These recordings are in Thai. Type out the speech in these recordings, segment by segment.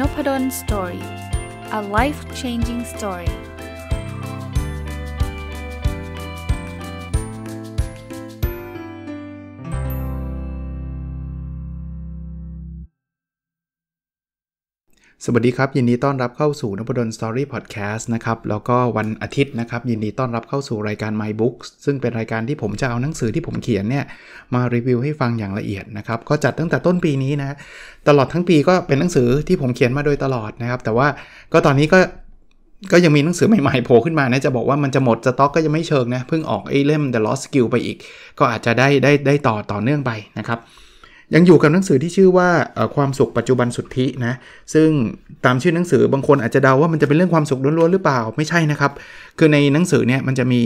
n o p ด d o n Story a life changing story สวัสดีครับ ยินดีต้อนรับเข้าสู่นพดลสตอรี่พอดแคสต์นะครับแล้วก็วันอาทิตย์นะครับยินดีต้อนรับเข้าสู่รายการ My Books ซึ่งเป็นรายการที่ผมจะเอาหนังสือที่ผมเขียนเนี่ยมารีวิวให้ฟังอย่างละเอียดนะครับก็จัดตั้งแต่ต้นปีนี้นะตลอดทั้งปีก็เป็นหนังสือที่ผมเขียนมาโดยตลอดนะครับ แต่ว่าก็ตอนนี้ก็ก็ยังมีหนังสือใหม่ๆโผล่ขึ้นมานะจะบอกว่ามันจะหมดสต็อกก็ยังไม่เชิงนะเพิ่งออกไอ้เล่ม The Lost Skill ไปอีก ก็อาจจะได้ได้ได้ต่อต่อเนื่องไปนะครับยังอยู่กับหนังสือที่ชื่อว่าความสุขปัจจุบันสุทธินะซึ่งตามชื่อหนังสือบางคนอาจจะเดาว่ามันจะเป็นเรื่องความสุขล้วนๆ หรือเปล่า ไม่ใช่นะครับ คือในหนังสือเนี่ยมันจะมี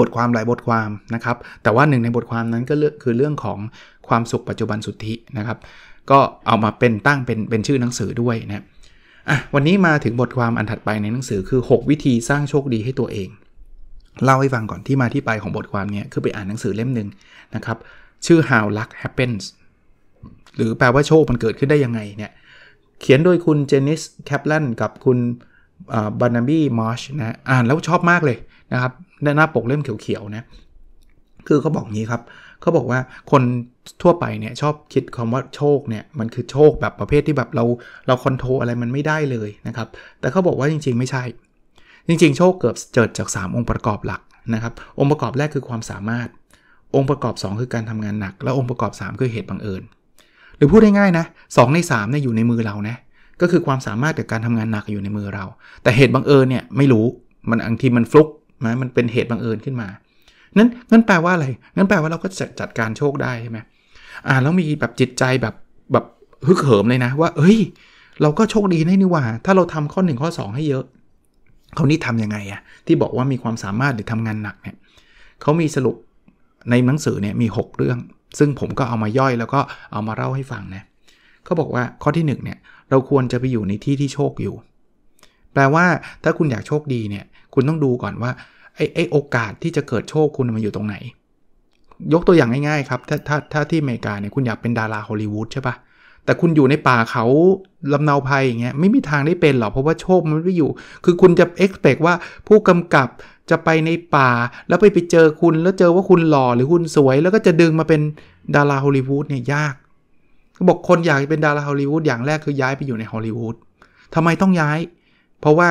บทความหลายบทความนะครับ แต่ว่าหนึ่งในบทความนั้นก็คือเรื่องของความสุขปัจจุบันสุทธินะครับ ก็เอามาเป็นตั้งเป็นเป็นชื่อหนังสือด้วยนะอ่ะวันนี้มาถึงบทความอันถัดไปในหนังสือคือ 6 วิธีสร้างโชคดีให้ตัวเองเล่าให้ฟังก่อนที่มาที่ไปของบทความนี้คือไปอ่านหนังสือเล่มหนึ่งนะครับชื่อ How Luck Happens หรือแปลว่าโชคมันเกิดขึ้นได้ยังไงเนี่ย เขียนโดยคุณเจนิสแคปลนกับคุณบานาบี้มาร์ชนะ อ่านแล้วชอบมากเลยนะครับ หน้าปกเล่มเขียวๆนะ คือเขาบอกงี้ครับเขาบอกว่าคนทั่วไปเนี่ยชอบคิดคำว่าโชคเนี่ย มันคือโชคแบบประเภทที่แบบเราเราคอนโทรอะไรมันไม่ได้เลยนะครับ แต่เขาบอกว่าจริงๆไม่ใช่ จริงๆโชคเกิดเจิดจาก3 องค์ประกอบหลักนะครับ องค์ประกอบแรกคือความสามารถองค์ประกอบ 2 คือการทำงานหนัก และองค์ประกอบ3คือเหตุบังเอิญหรือพูดง่ายๆนะสใน3เนี่ยอยู่ในมือเรานะก็คือความสามารถกับการทำงานหนักอยู่ในมือเรา แต่เหตุบังเอิญเนี่ย ไม่รู้มันบางทีมันฟลุกนะมันเป็นเหตุบังเอิญขึ้นมา นั้นนั่นแปลว่าอะไรนั่นแปลว่าเราก็จัดจัดการโชคได้ใช่ไหมอ่าแล้วมีแบบจิตใจแบบแบบฮึกเหิมเลยนะว่า เอ้ย เราก็โชคดีไน่นี่ว่า ถ้าเราทำข้อ1ข้อ 2 ให้เยอะเขานี่ทํำยังไงอะที่บอกว่ามีความสามารถหรือทำงานหนักเนี่ยเขามีสรุปในหนังสือเนี่ยมี 6 เรื่อง ซึ่งผมก็เอามาย่อย แล้วก็เอามาเล่าให้ฟังนะเขาบอกว่าข้อที่1เนี่ยเราควรจะไปอยู่ในที่ที่โชคอยู่ แปลว่าถ้าคุณอยากโชคดีเนี่ยคุณต้องดูก่อนว่าไอ้ไอโอกาสที่จะเกิดโชคคุณมันอยู่ตรงไหน ยกตัวอย่างง่ายๆครับถ้าถ้าถ้าที่อเมริกาเนี่ยคุณอยากเป็นดาราฮอลลีวูดใช่ปะแต่คุณอยู่ในป่าเขาลำเนาภัยอย่างเงี้ยไม่มีทางได้เป็นหรอกเพราะว่าโชคมันไม่อยู่ คือคุณจะเอ็กซ์เพกว่าผู้กำกับจะไปในป่าแล้วไปไปเจอคุณ แล้วเจอว่าคุณหล่อหรือคุณสวย แล้วก็จะดึงมาเป็นดาราฮอลลีวูดเนี่ยยากบอกคนอยากเป็นดาราฮอลลีวูดอย่างแรกคือย้ายไปอยู่ในฮอลลีวูดทำไมต้องย้าย เพราะว่า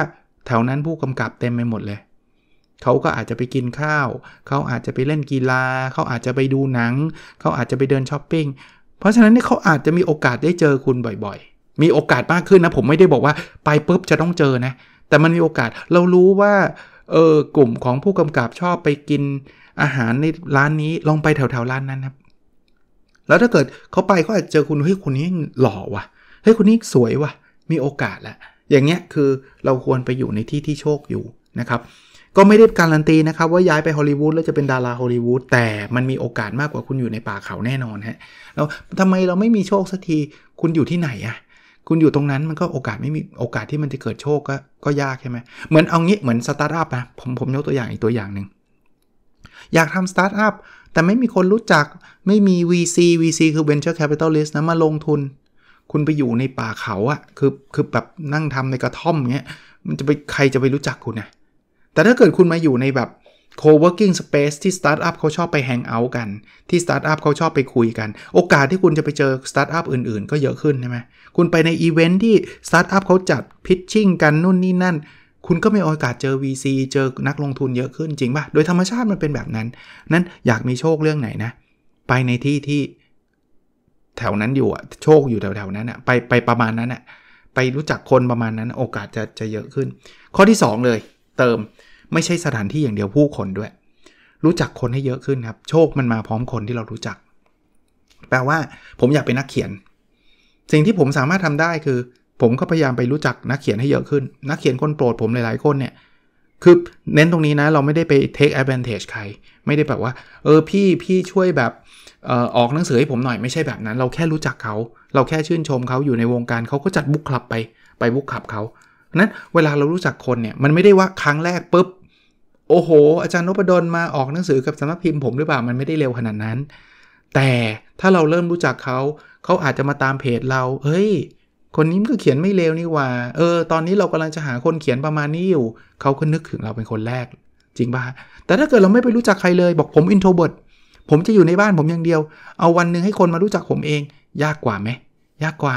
แถวนั้นผู้กำกับเต็มไปหมดเลยเขาก็อาจจะไปกินข้าวเขาอาจจะไปเล่นกีฬาเขาอาจจะไปดูหนังเขาอาจจะไปเดินช้อปปิ้งเพราะฉะนั้นนี่เขาอาจจะมีโอกาสได้เจอคุณบ่อย ๆ มีโอกาสมากขึ้นนะ ผมไม่ได้บอกว่าไปปุ๊บจะต้องเจอนะ แต่มันมีโอกาสเรารู้ว่าเออกลุ่มของผู้กำกับชอบไปกินอาหารในร้านนี้ลองไปแถวๆร้านนั้นครับแล้วถ้าเกิดเขาไปเขาอาจเจอคุณเฮ้ยคนนี้หล่อว่ะเฮ้ยคนนี้สวยว่ะมีโอกาสแหละอย่างเงี้ยคือเราควรไปอยู่ในที่ที่โชคอยู่นะครับก็ไม่ได้การันตีนะครับว่าย้ายไปฮอลลีวูดแล้วจะเป็นดาราฮอลลีวูดแต่มันมีโอกาสมากกว่าคุณอยู่ในป่าเขาแน่นอนฮะแล้วทำไมเราไม่มีโชคสักทีคุณอยู่ที่ไหนอะคุณอยู่ตรงนั้นมันก็โอกาสไม่มีโอกาสที่มันจะเกิดโชคก็ก็ยากใช่ไหมเหมือนเอางี้เหมือนสตาร์ทอัพนะผมผมยกตัวอย่างอีกตัวอย่างหนึ่ง อยากทำสตาร์ทอัพแต่ไม่มีคนรู้จักไม่มี VC VC คือ Venture Capitalist นะมาลงทุน คุณไปอยู่ในป่าเขาอะคือคือแบบนั่งทำในกระท่อมเงี้ยมันจะไปใครจะไปรู้จักคุณนะแต่ถ้าเกิดคุณมาอยู่ในแบบ co-working space ที่สตาร์ทอัพเขาชอบไปแฮงเอาท์กัน ที่สตาร์ทอัพเขาชอบไปคุยกัน โอกาสที่คุณจะไปเจอสตาร์ทอัพอื่นๆ ก็เยอะขึ้นใช่ไหมคุณไปในอีเวนท์ที่สตาร์ทอัพเขาจัดพิชชิ่งกันนู่นนี่นั่น คุณก็มีโอกาสเจอ VC เจอนักลงทุนเยอะขึ้นจริงป่ะ โดยธรรมชาติมันเป็นแบบนั้นนั้นอยากมีโชคเรื่องไหนนะ ไปในที่ที่แถวนั้นอยู่อะโชคอยู่แถวๆนั้นอะไปไปประมาณนั้นอะไปรู้จักคนประมาณนั้นโอกาสจะจะเยอะขึ้น ข้อที่ 2 เลย เติมไม่ใช่สถานที่อย่างเดียวผู้คนด้วย รู้จักคนให้เยอะขึ้นครับโชคมันมาพร้อมคนที่เรารู้จัก แปลว่าผมอยากเป็นนักเขียน สิ่งที่ผมสามารถทำได้คือผมก็พยายามไปรู้จักนักเขียนให้เยอะขึ้น นักเขียนคนโปรดผมหลาย ๆ คนเนี่ยคือเน้นตรงนี้นะเราไม่ได้ไป take advantage ใครไม่ได้แบบว่าเออพี่พี่ช่วยแบบเออกหนังสือให้ผมหน่อยไม่ใช่แบบนั้น เราแค่รู้จักเขาเราแค่ชื่นชมเขาอยู่ในวงการเขาก็จัดบุ๊กคลับไปไปบุ๊กคลับเขานั้นเวลาเรารู้จักคนเนี่ยมันไม่ได้ว่าครั้งแรกปุ๊บโอ้โห อาจารย์นพดลมาออกหนังสือกับสำนักพิมพ์ผมหรือเปล่ามันไม่ได้เร็วขนาดนั้น แต่ถ้าเราเริ่มรู้จักเขา เขาอาจจะมาตามเพจเรา เฮ้ย คนนี้มันก็เขียนไม่เร็วนี่ว่าเออ ตอนนี้เรากำลังจะหาคนเขียนประมาณนี้อยู่เขาก็นึกถึงเราเป็นคนแรก จริงปะแต่ถ้าเกิดเราไม่ไปรู้จักใครเลย บอกผมอินโทรเบิร์ตผมจะอยู่ในบ้านผมอย่างเดียว เอาวันหนึ่งให้คนมารู้จักผมเอง ยากกว่าไหม ยากกว่า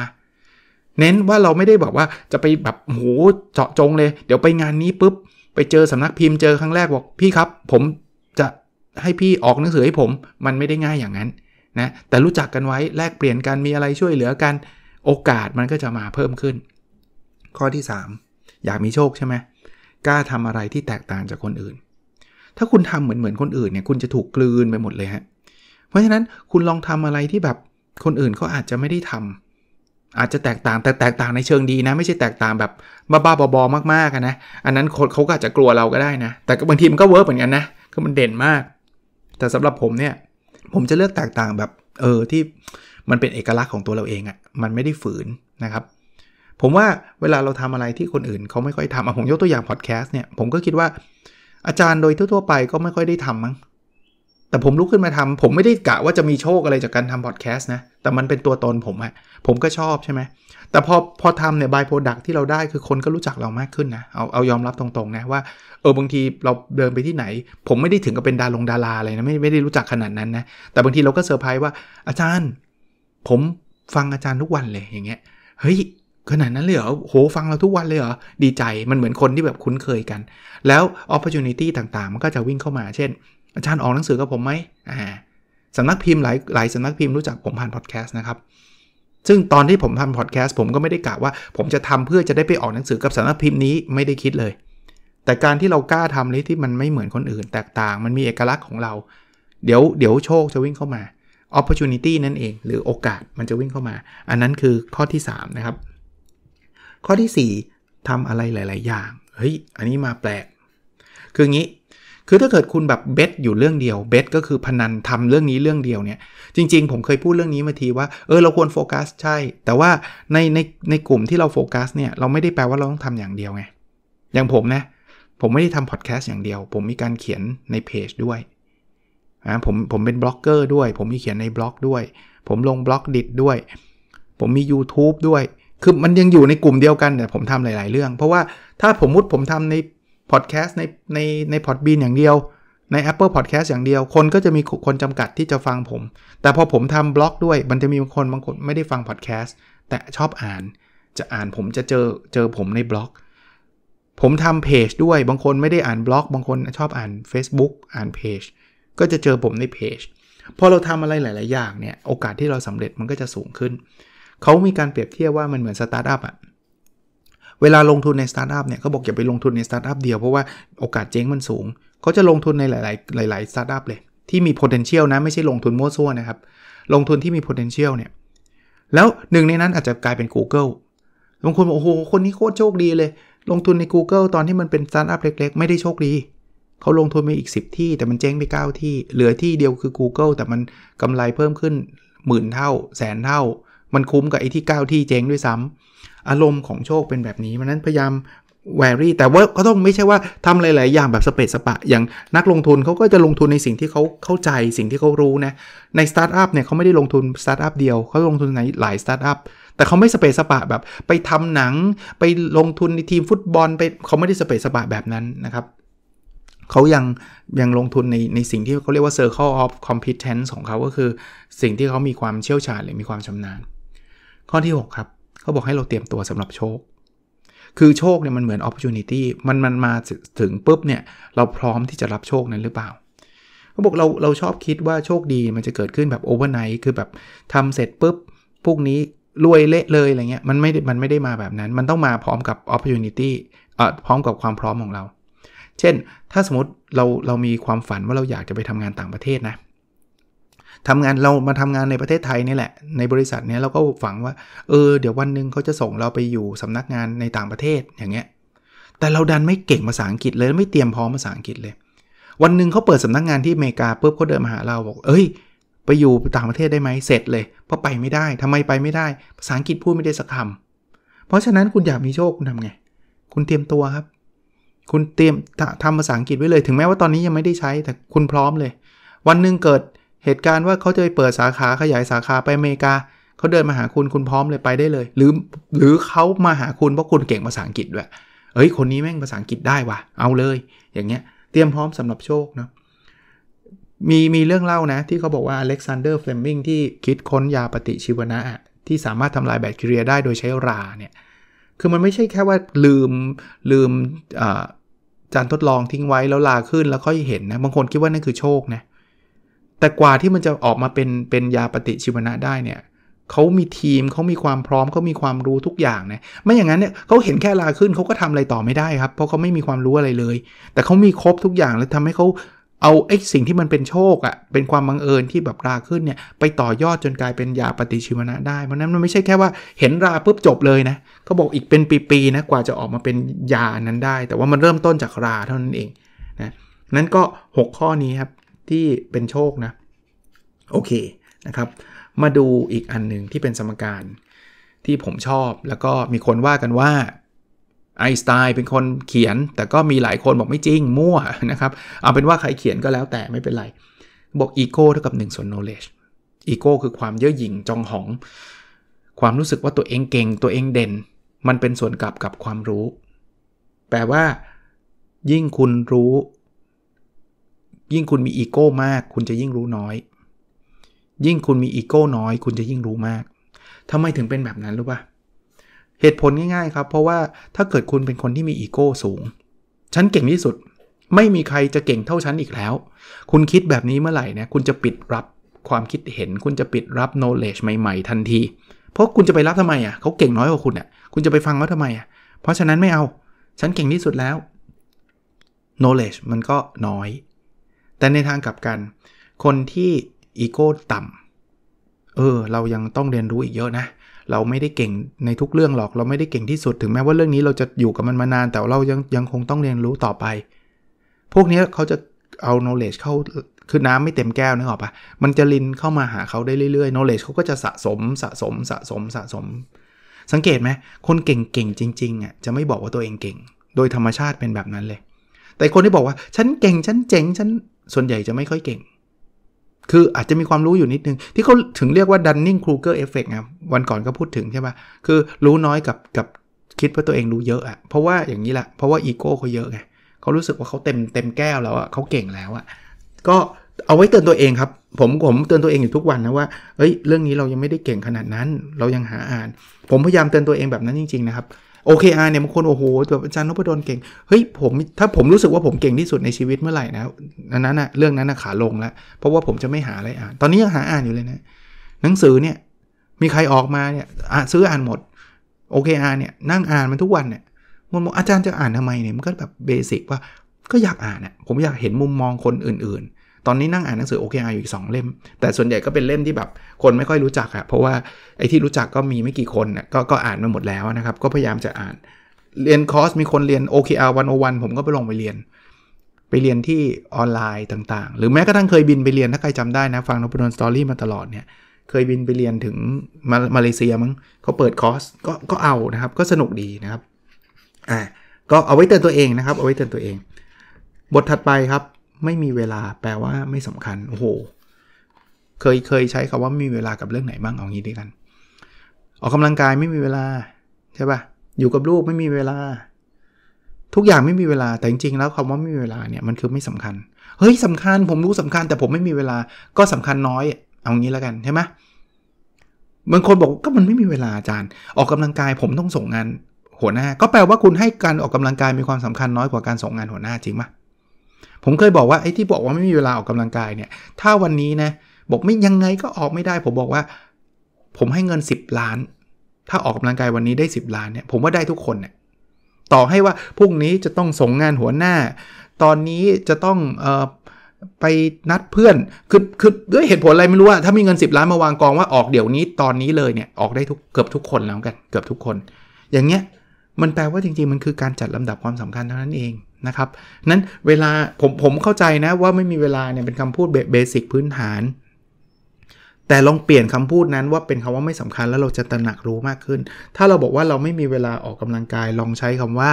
เน้นว่าเราไม่ได้บอกว่าจะไปแบบ โห เจาะจงเลย เดี๋ยวไปงานนี้ปุ๊บไปเจอสำนักพิมพ์เจอครั้งแรกบอกพี่ครับ ผมจะให้พี่ออกหนังสือให้ผม มันไม่ได้ง่ายอย่างนั้นนะแต่รู้จักกันไว้แลกเปลี่ยนกัน มีอะไรช่วยเหลือกันโอกาสมันก็จะมาเพิ่มขึ้น ข้อที่ 3 อยากมีโชคใช่ไหมกล้าทำอะไรที่แตกต่างจากคนอื่น ถ้าคุณทำเหมือนเหมือนคนอื่นเนี่ยคุณจะถูกกลืนไปหมดเลยฮะเพราะฉะนั้นคุณลองทำอะไรที่แบบคนอื่นเขาอาจจะไม่ได้ทำอาจจะแตกต่างแต่แตกต่างในเชิงดีนะ ไม่ใช่แตกต่างแบบบ้าๆบอๆมากๆนะอันนั้นคนเขาก็อาจจะกลัวเราก็ได้นะแต่บางทีมันก็เวิร์กเหมือนกันนะก็มันเด่นมาก แต่สำหรับผมเนี่ยผมจะเลือกแตกต่างแบบเออที่มันเป็นเอกลักษณ์ของตัวเราเองอะ่ะมันไม่ได้ฝืนนะครับ ผมว่าเวลาเราทำอะไรที่คนอื่นเขาไม่ค่อยทำอ่ะผมยกตัวอย่างพอดแคสต์เนี่ยผมก็คิดว่าอาจารย์โดยทั่ว ๆไปก็ไม่ค่อยได้ทำมั้งแต่ผมลุกขึ้นมาทำผมไม่ได้กะว่าจะมีโชคอะไรจากการทำพอดแคสต์นะแต่มันเป็นตัวตนผมอะผมก็ชอบใช่ไหม แต่พอพอทำเนี่ยบายโปรดักที่เราได้คือคนก็รู้จักเรามากขึ้นนะ เอาเอายอมรับตรงๆนะว่า เออ บางทีเราเดินไปที่ไหน ผมไม่ได้ถึงกับเป็นดารดาราอะไรนะไม่ไม่ได้รู้จักขนาดนั้นนะแต่บางทีเราก็เซอร์ไพรส์ว่าอาจารย์ผมฟังอาจารย์ทุกวันเลยอย่างเงี้ยเฮ้ย ขนาดนั้นเลยเหรอโหฟังเราทุกวันเลยเหรอดีใจมันเหมือนคนที่แบบคุ้นเคยกัน แล้ว opportunity ต่างๆ มันก็จะวิ่งเข้ามา เช่นอาจารย์ออกหนังสือกับผมไหมอ่าสำนักพิมพ์หลายหลายสำนักพิมพ์รู้จักผมผ่านพอดแคสต์นะครับ ซึ่งตอนที่ผมทำพอดแคสต์ผมก็ไม่ได้กะว่าผมจะทำเพื่อจะได้ไปออกหนังสือกับสำนักพิมพ์นี้ไม่ได้คิดเลย แต่การที่เรากล้าทำนี่ที่มันไม่เหมือนคนอื่น แตกต่าง มันมีเอกลักษณ์ของเรา เดี๋ยวเดี๋ยวโชคจะวิ่งเข้ามา opportunity นั่นเองหรือโอกาสมันจะวิ่งเข้ามา อันนั้นคือข้อที่3นะครับ ข้อที่ 4 ทำอะไรหลายๆอย่าง เฮ้ยอันนี้มาแปลก คืองี้คือถ้าเกิดคุณแบบเบสอยู่เรื่องเดียว เบสก็คือพนันทำเรื่องนี้เรื่องเดียวเนี่ย จริงๆ ผมเคยพูดเรื่องนี้มาทีว่าเออเราควรโฟกัสใช่ แต่ว่าในในในกลุ่มที่เราโฟกัสเนี่ยเราไม่ได้แปลว่าเราต้องทำอย่างเดียวไงอย่างผมนะผมไม่ได้ทำพอดแคสต์อย่างเดียว ผมมีการเขียนในเพจด้วยนะผมผมเป็นบล็อกเกอร์ด้วย ผมมีเขียนในบล็อกด้วย ผมลงบล็อกดิดด้วย ผมมี YouTube ด้วย คือมันยังอยู่ในกลุ่มเดียวกันแต่ผมทำหลายๆเรื่องเพราะว่าถ้าผมมุดผมทำในพอดแคสต์ในในในพอดบีนอย่างเดียว ใน Apple Podcast อย่างเดียวคนก็จะมีคนจำกัดที่จะฟังผม แต่พอผมทำบล็อกด้วย มันจะมีบางคน บางคนไม่ได้ฟังพอดแคสต์แต่ชอบอ่าน จะอ่านผมจะเจอเจอผมในบล็อก ผมทำเพจด้วยบางคนไม่ได้อ่านบล็อกบางคนชอบอ่าน Facebook อ่านเพจก็จะเจอผมในเพจพอเราทำอะไรหลายๆอย่างเนี่ยโอกาสที่เราสำเร็จมันก็จะสูงขึ้น เขามีการเปรียบเทียบว่ามันเหมือนสตาร์ทอัพอะเวลาลงทุนในสตาร์ทอัพเนี่ยเขาบอกอย่าไปลงทุนในสตาร์ทอัพเดียวเพราะว่าโอกาสเจ๊งมันสูงเขาจะลงทุนในหลายๆหลาย ๆ สตาร์ทอัพเลย ที่มี potential นะไม่ใช่ลงทุนมั่วซั่วนะครับ ลงทุนที่มี potential เนี่ย แล้วหนึ่งในนั้นอาจจะกลายเป็น Google บางคนบอกโอ้โหคนนี้โคตรโชคดีเลย ลงทุนใน Google ตอนที่มันเป็นสตาร์ทอัพเล็กๆ ไม่ได้โชคดีเขาลงทุนไปอีก 10 ที่ แต่มันเจ๊งไป9ที่เหลือที่เดียวคือ Google แต่มันกำไรเพิ่มขึ้นหมื่นเท่าแสนเท่ามันคุ้มกับไอ้ที่ 9 ที่เจ๊งด้วยซ้ำอารมณ์ของโชคเป็นแบบนี้มันนั้นพยายามแวรี่แต่ว่าก็ต้องไม่ใช่ว่าทำหลายๆอย่างแบบสเปซสปะ อย่างนักลงทุนเขาก็จะลงทุนในสิ่งที่เขาเข้าใจสิ่งที่เขารู้นะในสตาร์ทอัพเนี่ยเขาไม่ได้ลงทุนสตาร์ทอัพเดียวเขาลงทุนในหลายสตาร์ทอัพแต่เขาไม่สเปซสปะแบบไปทำหนังไปลงทุนในทีมฟุตบอลไปเขาไม่ได้สเปซสปะแบบนั้นนะครับเขายังยังลงทุนในในสิ่งที่เขาเรียกว่า circle of competence ของเขาก็คือสิ่งที่เขามีความเชี่ยวชาญหรือมีความชำนาญ ข้อที่6ครับเขาบอกให้เราเตรียมตัวสำหรับโชค คือโชคเนี่ยมันเหมือน opportunity มันมันมาถึงปุ๊บเนี่ยเราพร้อมที่จะรับโชคนั้นหรือเปล่า เขาบอกเราเราชอบคิดว่าโชคดีมันจะเกิดขึ้นแบบโอเวอร์ไนท์คือแบบทำเสร็จปุ๊บพวกนี้รวยเละเลยอะไรเงี้ยมันไม่ มันไม่ได้มาแบบนั้น มันต้องมาพร้อมกับ opportunity เอ่อพร้อมกับความพร้อมของเรา เช่น ถ้าสมมติเราเรามีความฝันว่าเราอยากจะไปทำงานต่างประเทศนะทำงานเรามาทำงานในประเทศไทยนี่แหละ ในบริษัทนี้เราก็ฝังว่า เออ เดี๋ยววันหนึ่งเขาจะส่งเราไปอยู่สำนักงานในต่างประเทศอย่างเงี้ย แต่เราดันไม่เก่งภาษาอังกฤษเลย ไม่เตรียมพร้อมภาษาอังกฤษเลย วันหนึ่งเขาเปิดสำนักงานที่อเมริกาปุ๊บเขาเดินมาหาเราบอกเอ้ย ไปอยู่ต่างประเทศได้ไหมเสร็จเลย เพราะไปไม่ได้ ทำไมไปไม่ได้ ภาษาอังกฤษพูดไม่ได้สักคำเพราะฉะนั้นคุณอยากมีโชคคุณทำไง คุณเตรียมตัวครับ คุณเตรียมทำภาษาอังกฤษไว้เลย ถึงแม้ว่าตอนนี้ยังไม่ได้ใช้ แต่คุณพร้อมเลย วันหนึ่งเกิดเหตุการณ์ว่าเขาจะไปเปิดสาขาขยายสาขาไปอเมริกา เขาเดินมาหาคุณคุณพร้อมเลยไปได้เลย หรือหรือเขามาหาคุณเพราะคุณเก่งภาษาอังกฤษด้วย เอ้ยคนนี้แม่งภาษาอังกฤษได้วะเอาเลยอย่างเงี้ยเตรียมพร้อมสำหรับโชคเนาะมีมีเรื่องเล่านะ ที่เขาบอกว่าอเล็กซานเดอร์เฟลมิงที่คิดค้นยาปฏิชีวนะที่สามารถทำลายแบคทีเรียได้โดยใช้ราเนี่ยคือมันไม่ใช่แค่ว่าลืมลืมจานทดลองทิ้งไว้แล้วลาขึ้นแล้วค่อยเห็นนะบางคนคิดว่านั่นคือโชคนะเแต่กว่าที่มันจะออกมาเป็นเป็นยาปฏิชีวนะได้เนี่ย เขามีทีมเขามีความพร้อมเขามีความรู้ทุกอย่างนะ ไม่อย่างนั้นเนี่ยเขาเห็นแค่ลาขึ้นเขาก็ทำอะไรต่อไม่ได้ครับ เพราะเขาไม่มีความรู้อะไรเลย แต่เขามีครบทุกอย่างแล้วทำให้เขาเอาไอ้สิ่งที่มันเป็นโชคอะ่ะเป็นความบังเอิญที่แบบราขึ้นเนี่ย ไปต่อยอดจนกลายเป็นยาปฏิชีวนะได้ เพราะนั้นมันไม่ใช่แค่ว่าเห็นราปุ๊บจบเลยนะเขาบอกอีกเป็นปีๆนะกว่าจะออกมาเป็นยานั้นได้ แต่ว่ามันเริ่มต้นจากราเท่านั้นเองนะ นั้นก็ 6 ข้อนี้ครับที่เป็นโชคนะโอเคนะครับ มาดูอีกอันหนึ่งที่เป็นสมการ ที่ผมชอบแล้วก็มีคนว่ากันว่าไอสไตล์เป็นคนเขียน แต่ก็มีหลายคนบอกไม่จริง มั่วนะครับ เอาเป็นว่าใครเขียนก็แล้วแต่ไม่เป็นไร บอกอีโก้เท่ากับ 1 ส่วน knowledge อีโก้คือความเย่อหยิ่งจองหอง ความรู้สึกว่าตัวเองเก่ง ตัวเองเด่น มันเป็นส่วนกลับกับความรู้ แปลว่า ยิ่งคุณรู้ยิ่งคุณมีอีโก้มาก คุณจะยิ่งรู้น้อย ยิ่งคุณมีอีโก้น้อยคุณจะยิ่งรู้มาก ทำไมถึงเป็นแบบนั้นรู้ปะ่ะเหตุผลง่าย ๆครับ เพราะว่าถ้าเกิดคุณเป็นคนที่มีอีโก้สูง ฉันเก่งที่สุด ไม่มีใครจะเก่งเท่าฉันอีกแล้ว คุณคิดแบบนี้เมื่อไหร่นะคุณจะปิดรับความคิดเห็นคุณจะปิดรับ knowledge ใหม่ๆทันที เพราะคุณจะไปรับทำไมอ่ะ เขาเก่งน้อยกว่าคุณอ่ะคุณจะไปฟังเขาทำไมอ่ะ เพราะฉะนั้นไม่เอา ฉันเก่งที่สุดแล้ว knowledge มันก็น้อยแต่ในทางกลับกัน คนที่อีโก้ต่ำเออเรายังต้องเรียนรู้อีกเยอะนะ เราไม่ได้เก่งในทุกเรื่องหรอกเราไม่ได้เก่งที่สุดถึงแม้ว่าเรื่องนี้เราจะอยู่กับมันมานาน แต่เรายังยังคงต้องเรียนรู้ต่อไปพวกนี้เขาจะเอา knowledge เข้าคือน้ำไม่เต็มแก้วนึกออกปะมันจะลินเข้ามาหาเขาได้เรื่อย ๆ knowledge เขาก็จะสะสมสะสมสะสมสะสม สังเกตไหมคนเก่งๆจริงๆอ่ะจะไม่บอกว่าตัวเองเก่ง โดยธรรมชาติเป็นแบบนั้นเลย แต่คนที่บอกว่าฉันเก่งฉันเจ๋งฉันส่วนใหญ่จะไม่ค่อยเก่ง คืออาจจะมีความรู้อยู่นิดนึง ที่เขาถึงเรียกว่าดันนิงครูเกอร์เอฟเฟกต์นะวันก่อนก็พูดถึงใช่ปะคือรู้น้อยกับกับคิดว่าตัวเองรู้เยอะอะเพราะว่าอย่างนี้แหละ เพราะว่าอีโก้เขาเยอะไงเขารู้สึกว่าเขาเต็มเต็มแก้วแล้วอะเขาเก่งแล้วอะก็เอาไว้เตือนตัวเองครับ ผมผมเตือนตัวเองอยู่ทุกวันนะว่าเอ้ยเรื่องนี้เรายังไม่ได้เก่งขนาดนั้น เรายังหาอ่าน ผมพยายามเตือนตัวเองแบบนั้นจริงๆนะครับโออเคาร์เนี่ยบางคนโอ้โหแบบอาจารย์นพดลเก่ง เฮ้ยผมถ้าผมรู้สึกว่าผมเก่งที่สุดในชีวิตเมื่อไหร่นะนั้นนะเรื่องนั้นนะขาลงแล้ว เพราะว่าผมจะไม่หาอะไรอ่านตอนนี้ยังหาอ่านอยู่เลยนะ หนังสือเนี่ยมีใครออกมาเนี่ยซื้ออ่านหมดโออเคาร์เนี่ยนั่งอ่านมันทุกวันเนี่ยมันบอกอาจารย์จะอ่านทำไมเนี่ยมันก็แบบเบสิกว่าก็อยากอ่านเนี่ยผมอยากเห็นมุมมองคนอื่นๆตอนนี้นั่งอ่านหนังสือ OKR อยู่อีก2 เล่ม แต่ส่วนใหญ่ก็เป็นเล่มที่แบบคนไม่ค่อยรู้จักอะเพราะว่าไอ้ที่รู้จักก็มีไม่กี่คนกก็อ่านมาหมดแล้วนะครับ ก็พยายามจะอ่านเรียนคอร์สมีคนเรียน OKR 101 ผมก็ไปลงไปเรียน ไปเรียนที่ออนไลน์ต่างๆ หรือแม้กระทั่งเคยบินไปเรียนถ้าใครจำได้นะ ฟังนพดลสตอรี่มาตลอดเนี่ย เคยบินไปเรียนถึงมามาเลเซียมั้งเขาเปิดคอร์สก็ก็เอานะครับ ก็สนุกดีนะครับอ่าก็เอาไว้เตือนตัวเองนะครับ เอาไว้เตือนตัวเอง บทถัดไปครับไม่มีเวลาแปลว่าไม่สำคัญโอ้โหเคยเคยใช้คำว่ามีเวลากับเรื่องไหนบ้างเอางี้ดีกันออกกำลังกายไม่มีเวลาใช่ปะ่ะอยู่กับลูกไม่มีเวลา ทุกอย่างไม่มีเวลาแต่จริงๆแล้วคำว่าไม่มีเวลาเนี่ยมันคือไม่สำคัญเฮ้ยสาคัญผมรู้สำคัญ แต่ผมไม่มีเวลาก็สำคัญน้อย เอางี้แล้วกันใช่ไหมบางคนบอกก็มันไม่มีเวลาอาจารย์ ออกกำลังกายผมต้องส่งงานหัวหน้า ก็แปลว่าคุณให้การออกกำลังกายมีความสำคัญน้อยกว่าการส่งงานหัวหน้าจริงปหมะผมเคยบอกว่าไอ้ที่บอกว่าไม่มีเวลาออกกำลังกายเนี่ย ถ้าวันนี้นะบอกไม่ยังไงก็ออกไม่ได้ ผมบอกว่าผมให้เงิน 10 ล้าน ถ้าออกกำลังกายวันนี้ได้ 10 ล้านเนี่ยผมว่าได้ทุกคนเนี่ยต่อให้ว่าพรุ่งนี้จะต้องส่งงานหัวหน้า ตอนนี้จะต้องออไปนัดเพื่อนคือคือด้วยเหตุผลอะไรไม่รู้ว่าถ้ามีเงิน 10 ล้านมาวางกองว่าออกเดี๋ยวนี้ตอนนี้เลยเนี่ยออกได้ทุกเกือบทุกคนแล้วกันเกือบทุกคน อย่างเงี้ยมันแปลว่าจริงๆ มันคือการจัดลำดับความสำคัญเท่านั้นเองนะครับนั้นเวลา ผมผมเข้าใจนะว่าไม่มีเวลาเนี่ย เป็นคำพูดเบสิกพื้นฐาน แต่ลองเปลี่ยนคำพูดนั้นว่าเป็นคำว่าไม่สำคัญ แล้วเราจะตระหนักรู้มากขึ้น ถ้าเราบอกว่าเราไม่มีเวลาออกกำลังกาย ลองใช้คำว่า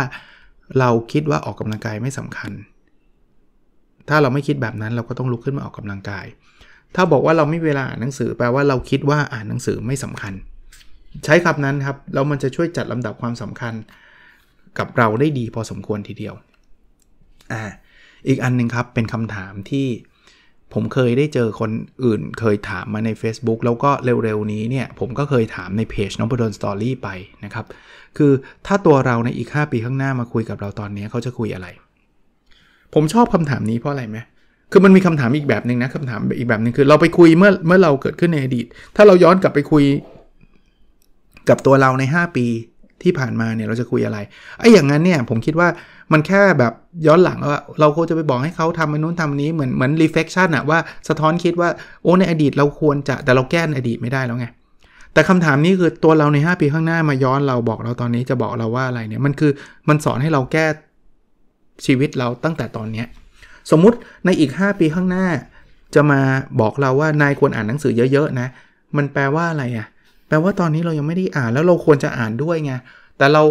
เราคิดว่าออกกำลังกายไม่สำคัญ ถ้าเราไม่คิดแบบนั้นเราก็ต้องลุกขึ้นมาออกกำลังกาย ถ้าบอกว่าเราไม่มเวลาอ่านหนังสือแปลว่าเราคิดว่าอ่านหนังสือไม่สำคัญ ใช้คำนั้นครับแล้วมันจะช่วยจัดลำดับความสำคัญ กับเราได้ดีพอสมควรทีเดียวอีกอันนึงครับ เป็นคำถามที่ผมเคยได้เจอคนอื่น เคยถามมาใน Facebook แล้วก็เร็วๆ นี้เนี่ยผมก็เคยถามในเพจน้องปะดนสตอรี่ไปนะครับ คือถ้าตัวเราในอีก 5 ปีข้างหน้ามาคุยกับเราตอนนี้เขาจะคุยอะไร ผมชอบคำถามนี้เพราะอะไรไหมคือมันมีคำถามอีกแบบหนึ่งนะคำถามอีกแบบหนึ่งคือเราไปคุยเมื่อเมื่อเราเกิดขึ้นในอดีต ถ้าเราย้อนกลับไปคุย กับตัวเราใน 5 ปีที่ผ่านมาเนี่ยเราจะคุยอะไร ไอ้อย่างนั้นเนี่ยผมคิดว่ามันแค่แบบย้อนหลังว่าเราควรจะไปบอกให้เขาทำมันนู้นทำนี้เหมือนเหมือน reflection อะว่าสะท้อนคิดว่าโอ้ในอดีตเราควรจะแต่เราแก้ในอดีตไม่ได้แล้วไง แต่คำถามนี้คือตัวเราใน 5 ปีข้างหน้ามาย้อนเราบอกเราตอนนี้จะบอกเราว่าอะไรเนี่ยมันคือมันสอนให้เราแก้ชีวิตเราตั้งแต่ตอนเนี้สมมุติในอีก 5 ปีข้างหน้า จะมาบอกเราว่านายควรอ่านหนังสือเยอะๆนะมันแปลว่าอะไรอะ่ะแปลว่าตอนนี้เรายังไม่ได้อ่านแล้วเราควรจะอ่านด้วยไงแต่เรา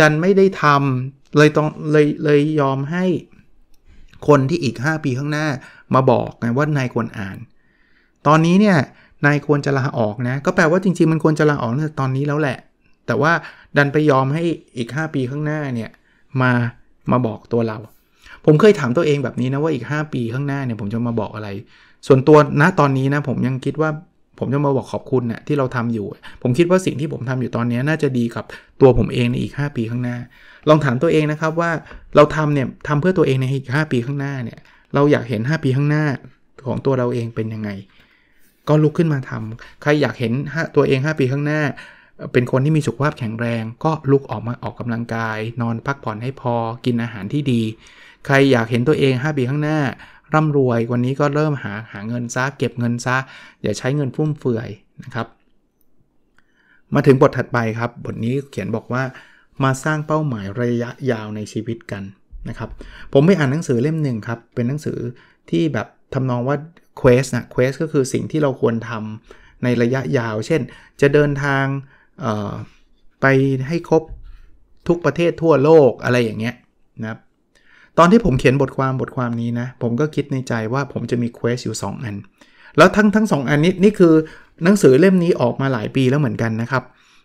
ดันไม่ได้ทำเลยต้องเลยเลยยอมให้คนที่อีก 5 ปีข้างหน้ามาบอกไงว่านายควรอ่าน ตอนนี้เนี่ยนายควรจะลาออกนะ ก็แปลว่าจริงๆมันควรจะลาออกตั้งแต่ตอนนี้แล้วแหละ แต่ว่าดันไปยอมให้อีก 5 ปีข้างหน้าเนี่ยมามาบอกตัวเรา ผมเคยถามตัวเองแบบนี้นะ ว่าอีก 5 ปีข้างหน้าเนี่ยผมจะมาบอกอะไร ส่วนตัวณตอนนี้นะผมยังคิดว่าผมจะมาบอกขอบคุณนะที่เราทำอยู่ ผมคิดว่าสิ่งที่ผมทำอยู่ตอนนี้น่าจะดีกับตัวผมเองในอีก 5 ปีข้างหน้า ลองถามตัวเองนะครับว่าเราทำเนี่ยทำเพื่อตัวเองในอีก 5 ปีข้างหน้าเนี่ย เราอยากเห็น 5 ปีข้างหน้าของตัวเราเองเป็นยังไง ก็ลุกขึ้นมาทำ ใครอยากเห็นตัวเอง 5 ปีข้างหน้าเป็นคนที่มีสุขภาพแข็งแรง ก็ลุกออกมาออกกำลังกาย นอนพักผ่อนให้พอกินอาหารที่ดี ใครอยากเห็นตัวเอง 5 ปีข้างหน้าร่ำรวย วันนี้ก็เริ่มหาหาเงินซะเก็บเงินซะอย่าใช้เงินฟุ่มเฟือยนะครับ มาถึงบทถัดไปครับบทนี้เขียนบอกว่ามาสร้างเป้าหมายระยะยาวในชีวิตกันนะครับ ผมไปอ่านหนังสือเล่มหนึ่งครับเป็นหนังสือที่แบบทำนองว่า quest นะ quest ก็คือสิ่งที่เราควรทำในระยะยาว เช่น จะเดินทางไปให้ครบทุกประเทศทั่วโลกอะไรอย่างเงี้ยนะครับตอนที่ผมเขียนบทความบทความนี้นะ ผมก็คิดในใจว่าผมจะมีเควสอยู่ 2 อัน แล้วทั้งทั้งสองอันนี้นี่คือหนังสือเล่มนี้ออกมาหลายปีแล้วเหมือนกันนะครับ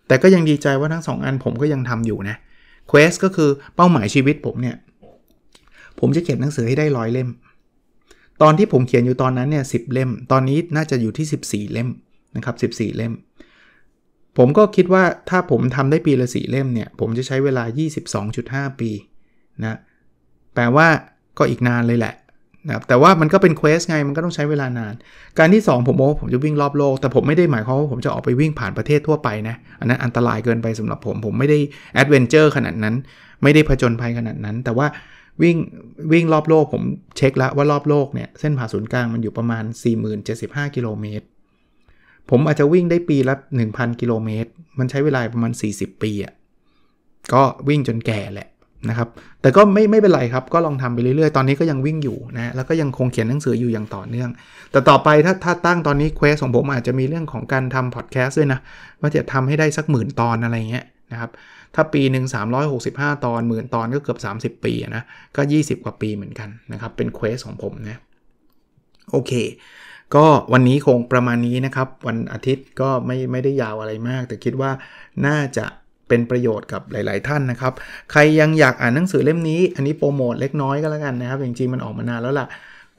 แต่ก็ยังดีใจว่าทั้ง 2 อันผมก็ยังทำอยู่นะ เควสก็คือเป้าหมายชีวิตผมเนี่ย ผมจะเขียนหนังสือให้ได้ร้อยเล่ม ตอนที่ผมเขียนอยู่ตอนนั้นเนี่ยสิเล่ม ตอนนี้น่าจะอยู่ที่14เล่มนะครับ14 เล่ม ผมก็คิดว่าถ้าผมทำได้ปีละสีเล่มเนี่ย ผมจะใช้เวลา 22.5 ปี นะแปลว่าก็อีกนานเลยแหละนะครับแต่ว่ามันก็เป็นเควสไงมันก็ต้องใช้เวลานาน การที่2ผมบอกว่าผมจะวิ่งรอบโลก แต่ผมไม่ได้หมายความว่าผมจะออกไปวิ่งผ่านประเทศทั่วไปนะอันนั้นอันตรายเกินไปสำหรับผมผมไม่ได้แอดเวนเจอร์ขนาดนั้น ไม่ได้ผจญภัยขนาดนั้น แต่ว่าวิ่งวิ่งรอบโลกผมเช็คแล้วว่ารอบโลกเนี่ยเส้นผ่าศูนย์กลางมันอยู่ประมาณ 40,075กิโลเมตรผมอาจจะวิ่งได้ปีละ1,000กิโลเมตร มันใช้เวลาประมาณ 40 ปีอะ่ะก็วิ่งจนแก่แหละนะครับแต่ก็ไม่ไม่เป็นไรครับก็ลองทำไปเรื่อย ๆ ตอนนี้ก็ยังวิ่งอยู่นะแล้วก็ยังคงเขียนหนังสืออยู่อย่างต่อเนื่อง แต่ต่อไปถ้าถ้าตั้งตอนนี้เควสของผม อาจจะมีเรื่องของการทำพอดแคสต์ด้วยนะว่าจะทำให้ได้สักหมื่นตอนอะไรเงี้ยนะครับถ้าปีหนึ่ง365 ตอนหมื่นตอนก็เกือบ30 ปีนะก็ 20 กว่าปีเหมือนกันนะครับเป็นเควสของผมนะโอเคก็วันนี้คงประมาณนี้นะครับวันอาทิตย์ก็ไม่ไม่ได้ยาวอะไรมากแต่คิดว่าน่าจะเป็นประโยชน์กับหลาย ๆ ท่านนะครับ ใครยังอยากอ่านหนังสือเล่มนี้ อันนี้โปรโมทเล็กน้อยก็แล้วกันนะครับจริงๆมันออกมานานแล้วล่ะ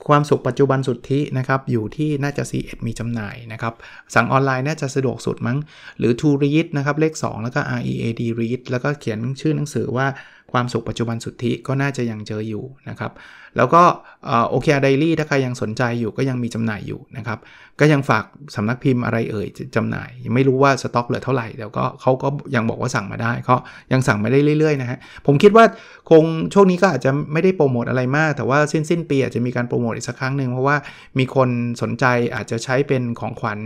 ความสุขปัจจุบันสุดที่นะครับ อยู่ที่น่าจะ C ีมีจำหน่ายนะครับ สั่งออนไลน์น่าจะสะดวกสุดมั้ง หรือ To Read นะครับ เลข2 แล้วก็ R E A D Read แล้วก็เขียนชื่อหนังสือว่าความสุขปัจจุบันสุทธิก็น่าจะยังเจออยู่นะครับ แล้วก็โอเคอาไดรี่ถ้าใครยังสนใจอยู่ก็ยังมีจำหน่ายอยู่นะครับ ก็ยังฝากสำนักพิมพ์อะไรเอ่ยจำหน่ายยังไม่รู้ว่าสต็อกเหลือเท่าไหร่ แล้วก็เขาก็ยังบอกว่าสั่งมาได้ เขายังสั่งมาได้เรื่อยๆนะฮะผมคิดว่าคงช่วงนี้ก็อาจจะไม่ได้โปรโมทอะไรมาก แต่ว่าสิ้นสิ้นปีอาจจะมีการโปรโมทอีกสักครั้งหนึ่งเพราะว่ามีคนสนใจอาจจะใช้เป็นของขวัญ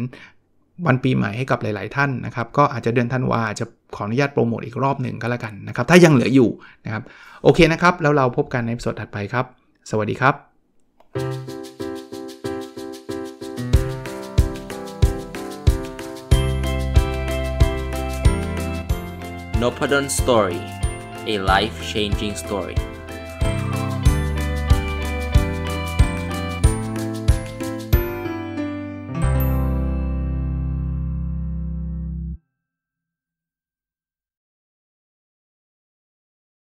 วันปีใหม่ให้กับหลาย ๆ ท่านนะครับ ก็อาจจะเดือนธันวาจะขออนุญาตโปรโมทอีกรอบหนึ่งก็แล้วกันนะครับ ถ้ายังเหลืออยู่นะครับ โอเคนะครับ แล้วเราพบกันในสดถัดไปครับ สวัสดีครับ n o p a d o n Story a life changing story